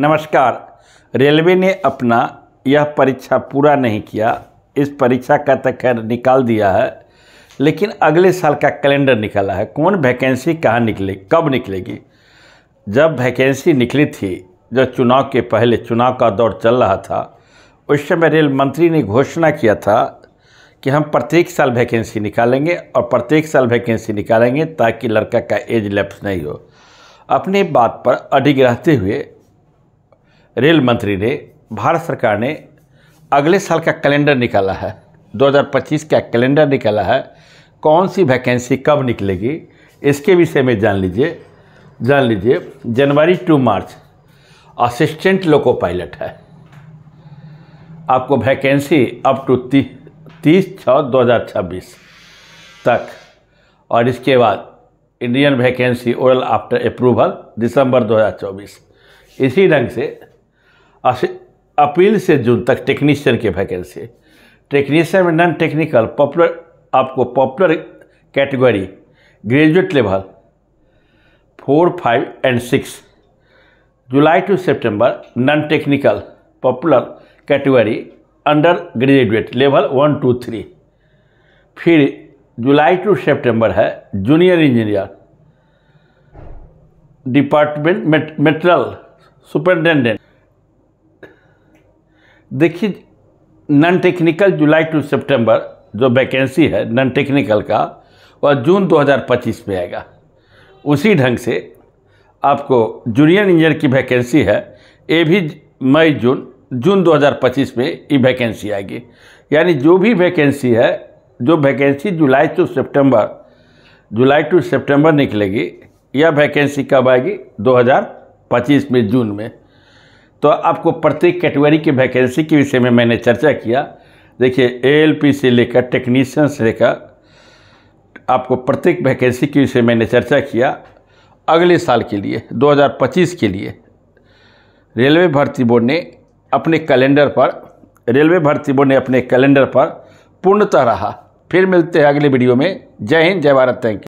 नमस्कार रेलवे ने अपना यह परीक्षा पूरा नहीं किया इस परीक्षा का तो खैर निकाल दिया है लेकिन अगले साल का कैलेंडर निकला है कौन वैकेंसी कहाँ निकले कब निकलेगी जब वैकेंसी निकली थी जब चुनाव के पहले चुनाव का दौर चल रहा था उस समय रेल मंत्री ने घोषणा किया था कि हम प्रत्येक साल वैकेंसी निकालेंगे और प्रत्येक साल वैकेंसी निकालेंगे ताकि लड़का का एज लैप्स नहीं हो अपनी बात पर अडिग रहते हुए रेल मंत्री ने भारत सरकार ने अगले साल का कैलेंडर निकाला है 2025 का कैलेंडर निकाला है कौन सी वैकेंसी कब निकलेगी इसके विषय में जान लीजिए जान लीजिए जनवरी to March assistant loco pilot है आपको वैकेंसी अप टू ती, तीस छः दो हज़ार छब्बीस तक और इसके बाद Indian vacancy oral after approval दिसंबर 2024 इसी ढंग से अप्रैल से जून तक टेक्नीशियन की वैकेंसी टेक्नीशियन में नॉन टेक्निकल पॉपुलर आपको popular category graduate level four five and six जुलाई टू सितंबर non technical popular category under graduate level one two three फिर जुलाई टू सितंबर है junior engineer department material superintendent देखिए नॉन टेक्निकल जुलाई टू सितंबर जो वैकेंसी है नॉन टेक्निकल का वह जून 2025 में आएगा उसी ढंग से आपको जूनियर इंजीनियर की वैकेंसी है ये भी मई जून जून 2025 में ये वैकेंसी आएगी यानी जो भी वैकेंसी है जो वैकेंसी जुलाई टू सितंबर जुलाई टू सितंबर निकलेगी यह वैकेंसी कब आएगी 2025 में जून में तो आपको प्रत्येक कैटेगरी की वैकेंसी के विषय में मैंने चर्चा किया देखिए पी से लेकर टेक्नीशियन से लेकर आपको प्रत्येक वैकेंसी के विषय मैंने चर्चा किया अगले साल के लिए 2025 के लिए रेलवे भर्ती बोर्ड ने अपने कैलेंडर पर रेलवे भर्ती बोर्ड ने अपने कैलेंडर पर पूर्णतः रहा फिर मिलते हैं अगले वीडियो में जय हिंद जय भारत थैंक यू